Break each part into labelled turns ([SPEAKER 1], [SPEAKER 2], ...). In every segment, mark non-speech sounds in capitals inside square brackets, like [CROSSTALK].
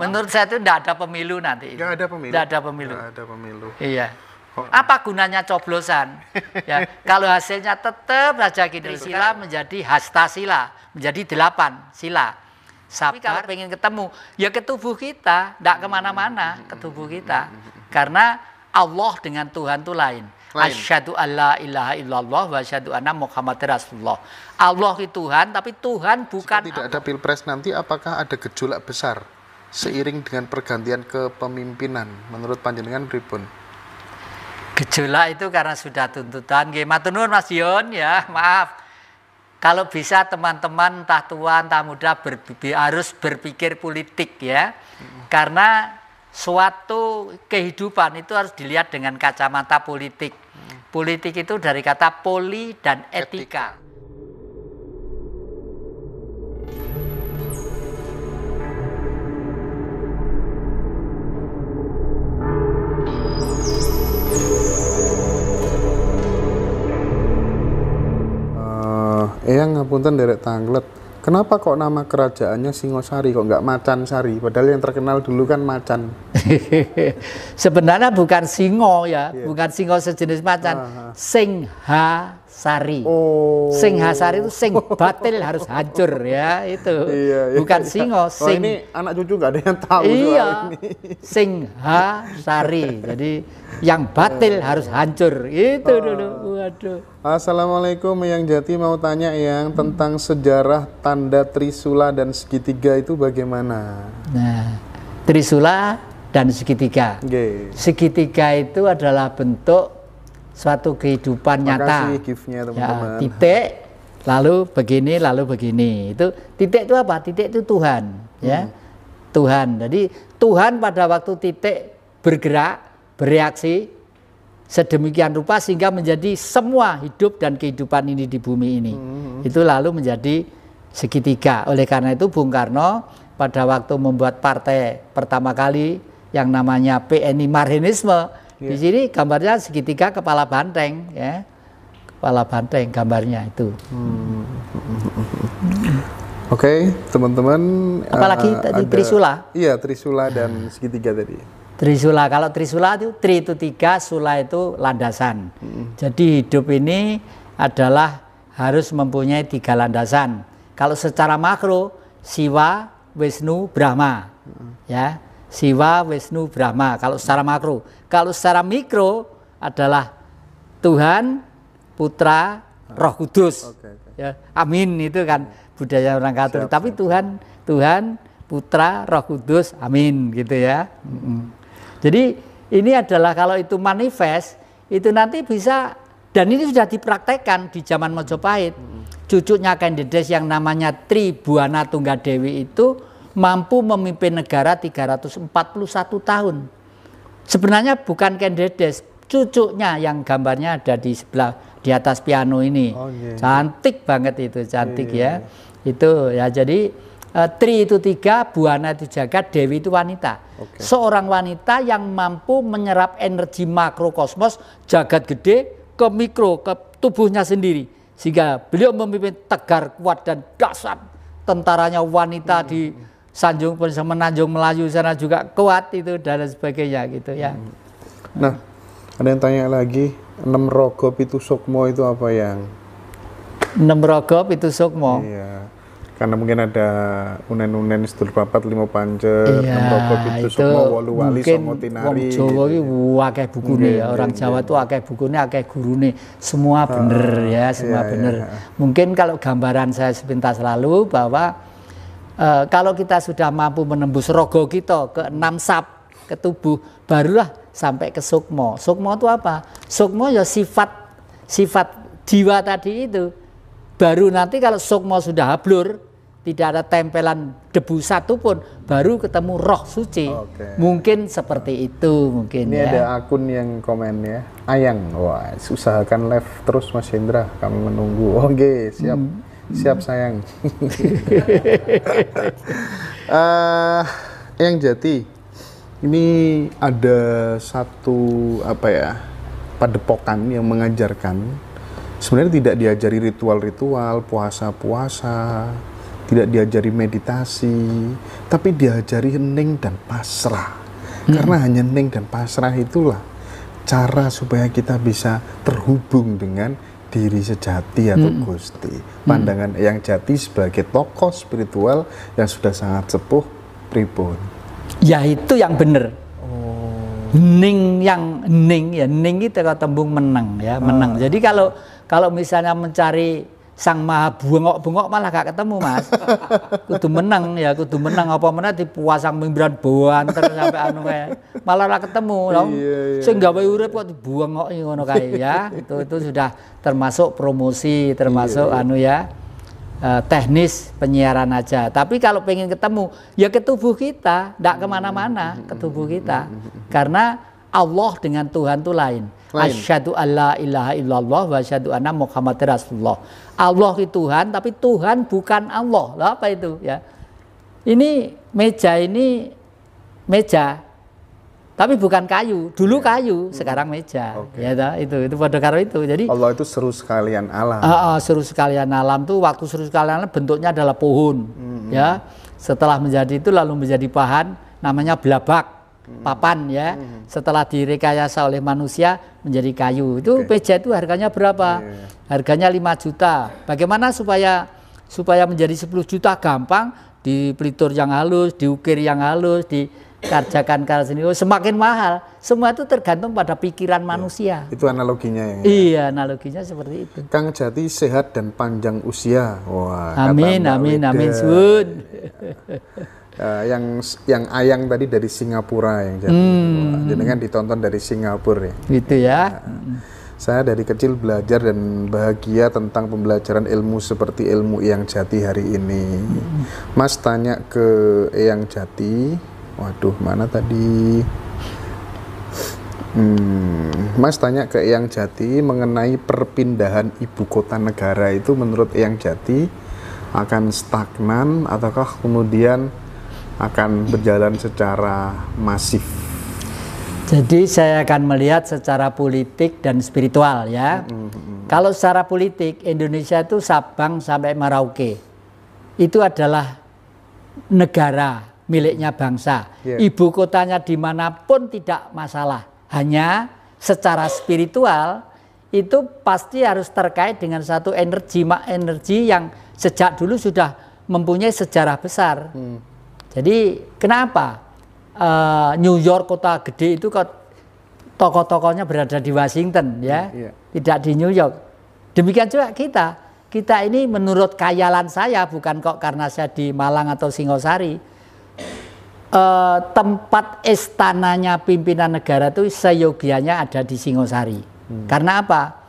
[SPEAKER 1] Menurut saya itu tidak ada pemilu nanti. Tidak ada pemilu. Tidak ada pemilu. Gak ada pemilu. Iya. Oh. Apa gunanya coblosan? [LAUGHS] ya, kalau hasilnya tetap saja kita Sila menjadi hasta sila, menjadi delapan sila. Sabar. Tapi kalau pengen ketemu, ya ke tubuh kita, tidak kemana-mana hmm. ke tubuh hmm. kita. Hmm. Karena Allah dengan Tuhan itu lain. lain. Asyadu alla ilaha illallah wa asyadu anna Muhammad Rasulullah. Allah itu Tuhan, tapi Tuhan bukan tidak
[SPEAKER 2] ada pilpres nanti apakah ada gejolak besar seiring dengan pergantian kepemimpinan menurut panjenengan pripun
[SPEAKER 1] gejolak itu karena sudah tuntutan nggih matur nuwun Mas Yun ya maaf kalau bisa teman-teman entah tua entah muda harus berpikir politik ya karena suatu kehidupan itu harus dilihat dengan kacamata politik mm. politik itu dari kata poli dan etika, etika.
[SPEAKER 2] Eyang ngapunten derek tanglet. Kenapa kok nama kerajaannya Singosari kok nggak Macan Sari? Padahal yang terkenal dulu kan macan. [LAUGHS] Sebenarnya bukan singo ya, yeah. bukan
[SPEAKER 1] singo sejenis macan. -huh. Ah, ah. Singha sari. Oh. Sing hasari itu sing batil harus hancur ya itu. [LAUGHS] Iya, iya, Bukan iya. singo, oh, sing. Oh, ini
[SPEAKER 2] anak cucu nggak ada yang tahu iya, ini. Sing hasari. Jadi yang batil eh. harus hancur. Itu oh. dulu. Waduh. Assalamualaikum yang jati mau tanya yang tentang sejarah tanda trisula dan segitiga itu bagaimana?
[SPEAKER 1] Nah, trisula dan segitiga. Okay. Segitiga itu adalah bentuk suatu kehidupan Terima nyata. Kasih
[SPEAKER 2] ya, teman-teman. Ya,
[SPEAKER 1] titik lalu begini lalu begini. Itu titik itu apa? Titik itu Tuhan, ya. hmm. ya. Tuhan. Jadi Tuhan pada waktu titik bergerak, bereaksi sedemikian rupa sehingga menjadi semua hidup dan kehidupan ini di bumi ini. Hmm. Itu lalu menjadi segitiga. Oleh karena itu Bung Karno pada waktu membuat partai pertama kali yang namanya PNI Marhenisme Iya. Di sini gambarnya segitiga kepala banteng, ya. Kepala
[SPEAKER 2] banteng gambarnya itu. Hmm. Oke, okay, teman-teman. Apalagi uh, tadi ada, Trisula. Iya, Trisula dan segitiga tadi.
[SPEAKER 1] Trisula, kalau Trisula
[SPEAKER 2] itu tri itu tiga, sula itu
[SPEAKER 1] landasan. Hmm. Jadi hidup ini adalah harus mempunyai tiga landasan. Kalau secara makro, Siwa, Wisnu, Brahma, hmm. ya Siwa, Wisnu, Brahma kalau secara makro. Kalau secara mikro adalah Tuhan, Putra, Roh Kudus. Okay, okay. Ya, amin itu kan budaya orang Katolik. Siap, Tapi siap. Tuhan, Tuhan, Putra, Roh Kudus, amin gitu ya. Jadi ini adalah kalau itu manifest itu nanti bisa dan ini sudah dipraktekkan di zaman Majapahit. Mm-hmm. Cucunya Kendedes yang namanya Tribuana Tunggadewi itu mampu memimpin negara 341 tahun. Sebenarnya bukan Kendedes, cucunya yang gambarnya ada di sebelah di atas piano ini. Oh, yeah. Iya. Cantik banget itu, iya, cantik yeah. ya. Iya. Itu ya jadi uh, tri itu tiga, buana itu jagat, dewi itu wanita. Okay. Seorang wanita yang mampu menyerap energi makrokosmos jagat gede ke mikro ke tubuhnya sendiri sehingga beliau memimpin tegar kuat dan dasar tentaranya wanita hmm. di Sanjung pun sama nanjung Melayu sana juga kuat itu dan sebagainya gitu ya. Hmm.
[SPEAKER 2] Nah, ada yang tanya lagi, enam rogop itu sukmo itu apa yang? Enam rogop itu sukmo. Iya. Karena mungkin ada unen-unen sedulur papat lima panjer, iya, enam rogop itu, itu sukmo walu wali songo tinari. Wong Jawa gitu, ya. akeh bukune ya, orang Jawa itu
[SPEAKER 1] akeh bukune, akeh gurune, semua bener uh, ya, iya, semua iya, bener. Iya. Mungkin kalau gambaran saya sepintas lalu bahwa Eh, kalau kita sudah mampu menembus rogo kita ke enam sap ke tubuh barulah sampai ke sukmo sukmo itu apa sukmo ya sifat sifat jiwa tadi itu baru nanti kalau sukmo sudah hablur tidak ada tempelan debu satu pun baru ketemu roh suci Oke. mungkin seperti
[SPEAKER 2] itu mungkin ini ya. ada akun yang komen ya ayang wah usahakan live terus mas Hendra kami menunggu oh, oke siap hmm. Siap sayang. uh, [LAUGHS] yang jati ini ada satu apa ya padepokan yang mengajarkan sebenarnya tidak diajari ritual-ritual puasa-puasa tidak diajari meditasi tapi diajari hening dan pasrah hmm. karena hanya hening dan pasrah itulah cara supaya kita bisa terhubung dengan diri sejati atau hmm. gusti pandangan hmm. yang jati sebagai tokoh spiritual yang sudah sangat sepuh pribun
[SPEAKER 1] ya itu yang benar oh. ning yang ning ya ning itu kata tembung menang ya menang ah. jadi kalau kalau misalnya mencari sang maha bungok bungok malah gak ketemu mas [LAUGHS] kudu menang ya kudu menang apa mana di puasa mimbran bawaan terus sampai anu kayak malah lah ketemu dong iya, iya, iya. sehingga urip kok dibuang kok ngono kayak ya itu itu sudah termasuk promosi termasuk iya. anu ya eh, teknis penyiaran aja tapi kalau pengen ketemu ya ke tubuh kita tidak kemana-mana hmm, hmm, ke tubuh hmm, kita karena Allah dengan Tuhan itu lain. lain. Asyhadu alla ilaha illallah wa asyhadu anna Muhammad Rasulullah. Allah itu Tuhan tapi Tuhan bukan Allah. Lah apa itu ya? Ini meja ini meja tapi bukan kayu. Dulu iya. kayu, hmm. sekarang meja. Okay. Ya
[SPEAKER 2] itu itu pada karo itu. Jadi Allah itu seru sekalian alam. Uh,
[SPEAKER 1] uh, seru sekalian alam tuh waktu seru sekalian alam bentuknya adalah pohon. Hmm, hmm. Ya. Setelah menjadi itu lalu menjadi bahan namanya belabak Hmm. papan ya hmm. setelah direkayasa oleh manusia menjadi kayu itu okay. itu harganya berapa yeah. Iya. harganya 5 juta bagaimana supaya supaya menjadi 10 juta gampang di pelitur yang halus diukir yang halus di dikerjakan karya seni oh, semakin mahal semua itu tergantung pada pikiran manusia
[SPEAKER 2] manusia itu analoginya ya iya analoginya seperti itu Kang Jati sehat dan panjang usia wah amin amin amin sun [LAUGHS] uh, yang yang ayang tadi dari Singapura yang jadi hmm. dengan ditonton dari Singapura ya gitu ya. ya saya dari kecil belajar dan bahagia tentang pembelajaran ilmu seperti ilmu yang jati hari ini hmm. mas tanya ke yang jati waduh mana tadi Hmm, Mas tanya ke Eyang Jati mengenai perpindahan ibu kota negara itu menurut Eyang Jati akan stagnan ataukah kemudian akan berjalan secara masif.
[SPEAKER 1] Jadi saya akan melihat secara politik dan spiritual ya. Mm -hmm. Kalau secara politik Indonesia itu Sabang sampai Merauke itu adalah negara miliknya bangsa. Yeah. Ibu kotanya dimanapun tidak masalah. Hanya secara spiritual itu pasti harus terkait dengan satu energi energi yang sejak dulu sudah mempunyai sejarah besar. Mm. Jadi kenapa uh, New York kota gede itu kok tokoh-tokohnya berada di Washington ya, yeah. Iya. tidak di New York. Demikian juga kita. Kita ini menurut kayalan saya bukan kok karena saya di Malang atau Singosari. Eh, tempat istananya pimpinan negara itu seyogianya ada di Singosari. Hmm. Karena apa?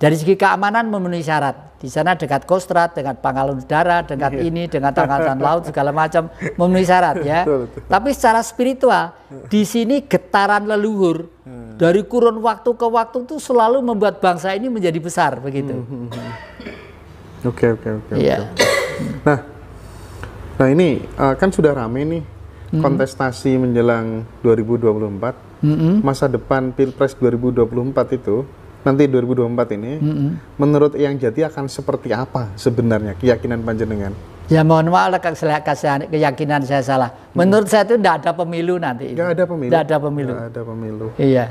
[SPEAKER 1] Dari segi keamanan memenuhi syarat. Di sana dekat Kostrad, dekat pangkalan udara, dekat yeah. ini, dengan angkatan laut segala macam [LAUGHS] memenuhi syarat ya. Betul, betul. Tapi secara spiritual di sini getaran leluhur hmm. dari kurun waktu ke waktu itu selalu membuat bangsa ini menjadi besar begitu. Hmm, hmm, hmm,
[SPEAKER 2] oke oke iya. oke. Nah, nah ini uh, kan sudah ramai nih hmm. kontestasi menjelang 2024. Mm -hmm. Masa depan Pilpres 2024 itu nanti 2024 ini, mm -hmm. menurut yang Jati akan seperti apa sebenarnya keyakinan panjenengan?
[SPEAKER 1] Ya mohon maaf lah keyakinan saya salah. Menurut hmm. saya itu tidak ada pemilu nanti. Tidak ada pemilu. Tidak ada pemilu. Gak ada pemilu.
[SPEAKER 2] Iya.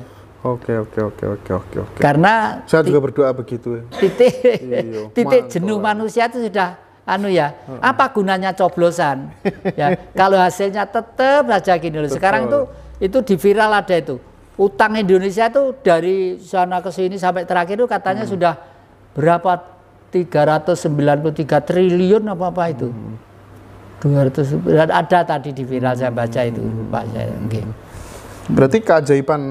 [SPEAKER 2] Oke oke oke oke oke oke. Karena saya juga berdoa begitu.
[SPEAKER 1] Titik [LAUGHS] iya, iya. [LAUGHS] titik jenuh manusia itu sudah anu ya. Uh -uh. Apa gunanya coblosan? [LAUGHS] ya kalau hasilnya tetap saja gini loh. Sekarang itu, itu di viral ada itu utang Indonesia itu dari sana ke sini sampai terakhir itu katanya hmm. sudah berapa 393 triliun apa apa itu. Hmm.
[SPEAKER 2] 200
[SPEAKER 1] ada tadi di viral saya baca itu hmm.
[SPEAKER 2] Pak saya. Okay. Berarti keajaiban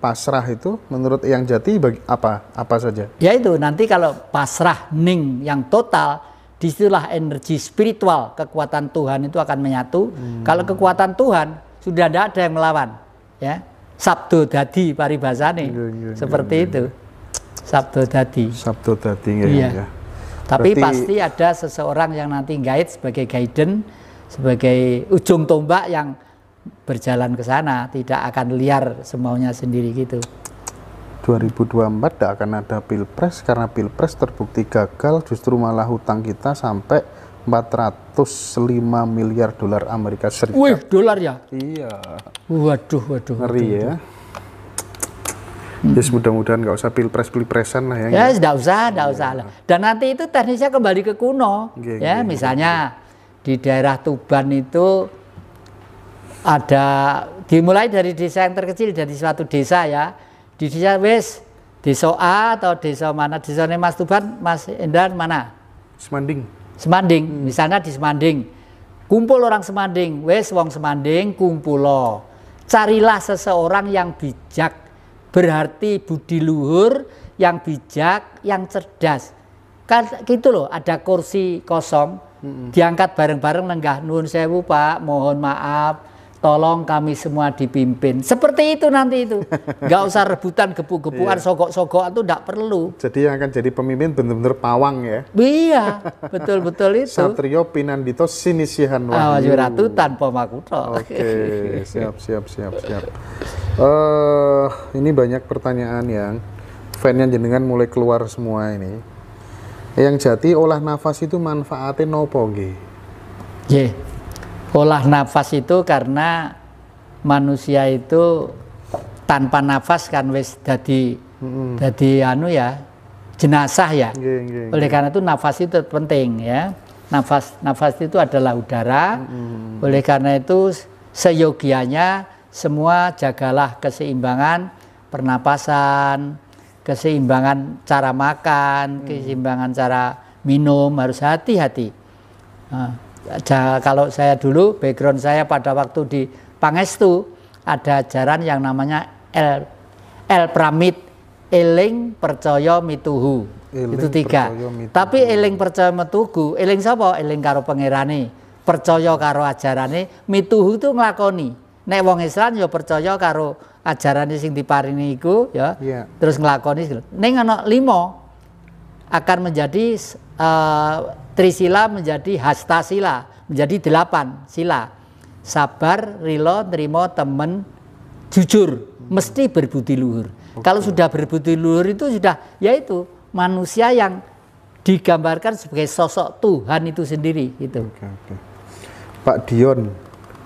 [SPEAKER 2] pasrah itu menurut yang jati bagi, apa apa saja?
[SPEAKER 1] Ya itu nanti kalau pasrah ning yang total disitulah energi spiritual kekuatan Tuhan itu akan menyatu. Hmm. Kalau kekuatan Tuhan sudah tidak ada yang melawan, ya sabdo dadi paribasane. Iya, iya, iya, Seperti itu. Sabdo dadi. Sabdo dadi ya. Iya. Ya. Tapi Berarti... pasti ada seseorang yang nanti guide sebagai guidance, sebagai ujung tombak yang berjalan ke sana, tidak akan liar semaunya sendiri gitu.
[SPEAKER 2] 2024 tidak akan ada pilpres karena pilpres terbukti gagal, justru malah hutang kita sampai 405 miliar dolar Amerika Serikat. Wih, dolar ya? Iya. Waduh, waduh. Ngeri waduh, ya. Hmm. Yes, mudah-mudahan nggak usah pilpres-pilpresan lah ya. Ya, nggak
[SPEAKER 1] usah, nggak usah lah. Iya. Dan nanti itu teknisnya kembali ke kuno. Gini, ya, misalnya di daerah Tuban itu ada dimulai dari desa yang terkecil dari suatu desa ya. Di desa wes desa A atau desa mana? Desa Mas Tuban, Mas Endar mana? Semanding. Semanding, hmm. misalnya di Semanding. Kumpul orang Semanding, wes wong Semanding kumpul lo. Carilah seseorang yang bijak, berarti budi luhur, yang bijak, yang cerdas. Kan gitu loh, ada kursi kosong, hmm. diangkat bareng-bareng nenggah nun sewu Pak, mohon maaf Tolong kami semua dipimpin. Seperti itu nanti itu. [LAUGHS] Gak usah rebutan gepu-gepuan, iya. sogok-sogokan
[SPEAKER 2] itu tidak perlu. Jadi yang akan jadi pemimpin benar-benar pawang ya?
[SPEAKER 1] Iya, [LAUGHS] betul-betul
[SPEAKER 2] itu. Satrio Pinandito Sinisihan Wahyu. Ratu tanpa makuto. Oke, [LAUGHS] siap, siap, siap, siap. Uh, ini banyak pertanyaan yang fan yang jenengan mulai keluar semua ini. Yang jati olah nafas itu manfaatnya nopo nggih. Yeah
[SPEAKER 1] olah nafas itu karena manusia itu tanpa nafas kan wis jadi mm-hmm. anu ya jenazah ya. yeah, yeah. Oleh karena itu nafas itu penting ya. Nafas nafas itu adalah udara. Mm-hmm. Oleh karena itu seyogianya semua jagalah keseimbangan pernapasan, keseimbangan cara makan, mm-hmm. keseimbangan cara minum harus hati-hati. Nah kalau saya dulu background saya pada waktu di Pangestu ada ajaran yang namanya El El Pramit Eling Percaya Mituhu Iling itu tiga tapi eling percaya mituhu eling sapa eling karo pangerane percaya karo ajarane mituhu itu ngelakoni. nek wong Islam ya percaya karo ajarane sing diparingi iku ya yeah. terus ngelakoni. ning ana lima akan menjadi uh, eh, trisila menjadi hastasila menjadi delapan sila sabar rilo terima temen jujur mesti berbudi luhur okay. kalau sudah berbudi luhur itu sudah yaitu manusia yang digambarkan sebagai sosok Tuhan itu sendiri itu okay, okay.
[SPEAKER 2] Pak Dion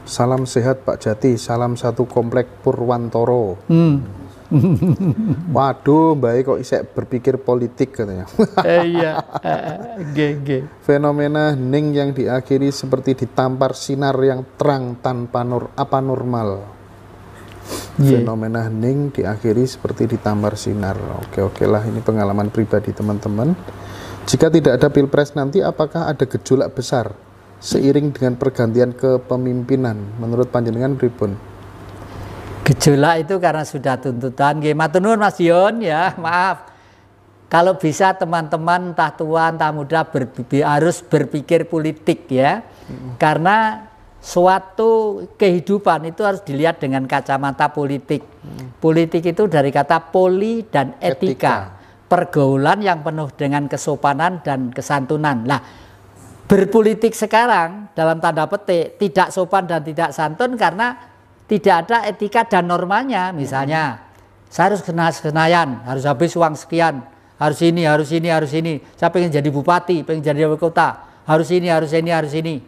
[SPEAKER 2] salam sehat Pak Jati salam satu komplek Purwantoro hmm [LAUGHS] Waduh, baik e kok isek berpikir politik katanya. [LAUGHS] Eh, iya, eh, eh, GG. Fenomena hening yang diakhiri seperti ditampar sinar yang terang tanpa nur apa normal. Ye. Fenomena hening diakhiri seperti ditampar sinar. Oke, oke lah ini pengalaman pribadi teman-teman. Jika tidak ada pilpres nanti apakah ada gejolak besar seiring dengan pergantian kepemimpinan menurut panjenengan pripun?
[SPEAKER 1] Gejolak itu karena sudah tuntutan. Nggih matur Mas Dion ya, maaf. Kalau bisa teman-teman entah tua entah muda ber, harus berpikir politik ya. Karena suatu kehidupan itu harus dilihat dengan kacamata politik. Mm. Politik itu dari kata poli dan etika. etika. Pergaulan yang penuh dengan kesopanan dan kesantunan. Lah, berpolitik sekarang dalam tanda petik tidak sopan dan tidak santun karena tidak ada etika dan normanya misalnya saya harus kena senayan harus habis uang sekian harus ini harus ini harus ini saya pengen jadi bupati pengen jadi wali kota harus ini harus ini harus ini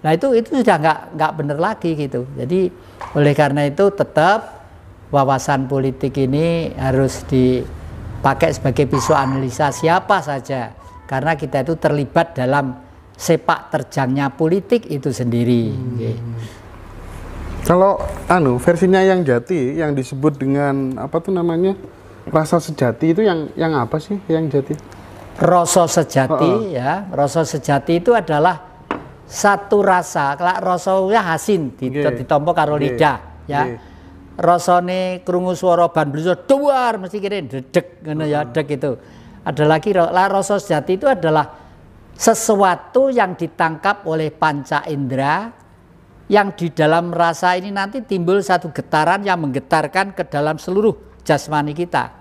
[SPEAKER 1] nah itu itu sudah nggak nggak benar lagi gitu jadi oleh karena itu tetap wawasan politik ini harus dipakai sebagai pisau analisa siapa saja karena kita itu terlibat dalam
[SPEAKER 2] sepak terjangnya politik itu sendiri hmm. Okay. Kalau anu versinya yang jati yang disebut dengan apa tuh namanya? Rasa sejati itu yang yang apa sih yang jati? Rasa sejati oh, oh.
[SPEAKER 1] ya, rasa sejati itu adalah satu rasa. Kalau rasanya hasin ditompo karo Gye. lidah ya. Gye. Rasane krungu swara ban bluso duar mesti kira dedek ngono ya, dedek itu. Ada lagi lah rasa sejati itu adalah sesuatu yang ditangkap oleh panca indera yang di dalam rasa ini nanti timbul satu getaran yang menggetarkan ke dalam seluruh jasmani kita.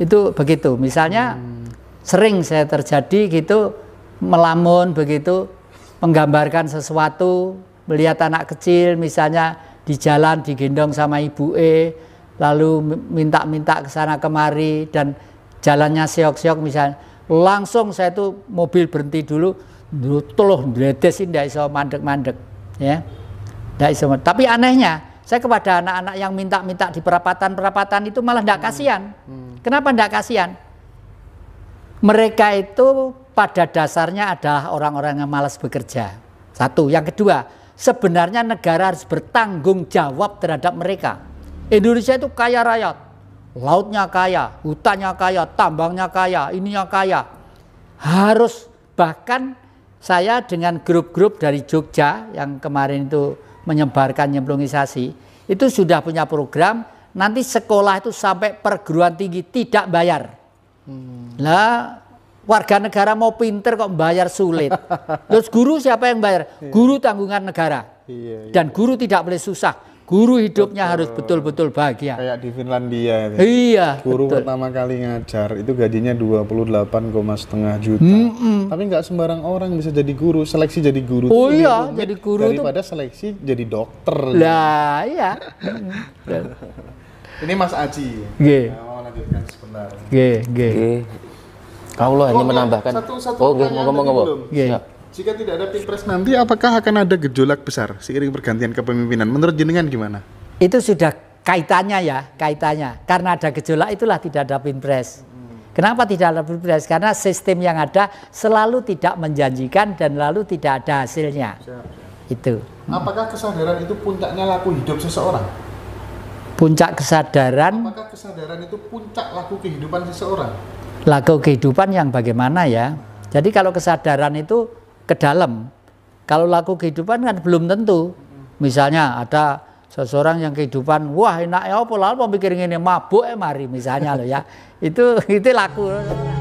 [SPEAKER 1] Itu begitu. Misalnya hmm. sering saya terjadi gitu melamun begitu menggambarkan sesuatu, melihat anak kecil misalnya di jalan digendong sama ibu E, lalu minta-minta ke sana kemari dan jalannya seok-seok misalnya. Langsung saya tuh mobil berhenti dulu, dulu teluh bledes ndak iso mandek-mandek ya tidak semua. tapi anehnya saya kepada anak-anak yang minta-minta di perapatan-perapatan itu malah tidak hmm. kasihan hmm. kenapa tidak kasihan mereka itu pada dasarnya adalah orang-orang yang malas bekerja satu yang kedua sebenarnya negara harus bertanggung jawab terhadap mereka Indonesia itu kaya raya, lautnya kaya hutannya kaya tambangnya kaya ininya kaya harus bahkan saya dengan grup-grup dari Jogja yang kemarin itu menyebarkan nyemplungisasi itu sudah punya program nanti sekolah itu sampai perguruan tinggi tidak bayar. Hmm. Nah, warga negara mau pinter kok bayar sulit. [LAUGHS] Terus guru siapa yang bayar? Iya. Guru tanggungan negara. Iya, iya. Dan guru tidak boleh susah.
[SPEAKER 2] Guru hidupnya harus betul-betul bahagia. Kayak di Finlandia ini. Iya. Guru betul. pertama kali ngajar itu gajinya 28,5 juta. Mm -mm. Tapi nggak sembarang orang bisa jadi guru. Seleksi jadi guru. Oh iya, jadi guru daripada itu... seleksi jadi dokter. Lah, iya. [LAUGHS] Ini Mas Aji. G. Oke, nah, mau lanjutkan sebentar. G, G. ini menambahkan. Satu, satu oh, ngomong-ngomong. G. Ngomong, ngomong. Jika tidak ada pilpres nanti, apakah akan ada gejolak besar seiring pergantian kepemimpinan? Menurut jenengan gimana? Itu sudah kaitannya ya, kaitannya.
[SPEAKER 1] Karena ada gejolak itulah tidak ada pilpres. Kenapa tidak ada pilpres? Karena sistem yang ada selalu tidak menjanjikan dan lalu tidak ada hasilnya. Itu.
[SPEAKER 2] Apakah kesadaran itu puncaknya laku hidup seseorang?
[SPEAKER 1] Puncak kesadaran.
[SPEAKER 2] Apakah kesadaran itu puncak laku kehidupan seseorang?
[SPEAKER 1] Laku kehidupan yang bagaimana ya? Jadi kalau kesadaran itu ke dalam. Kalau laku kehidupan kan belum tentu. Misalnya ada seseorang yang kehidupan, wah enak ya apa lalu mikir ini mabuk eh mari misalnya loh ya. Itu [LAUGHS] itu laku.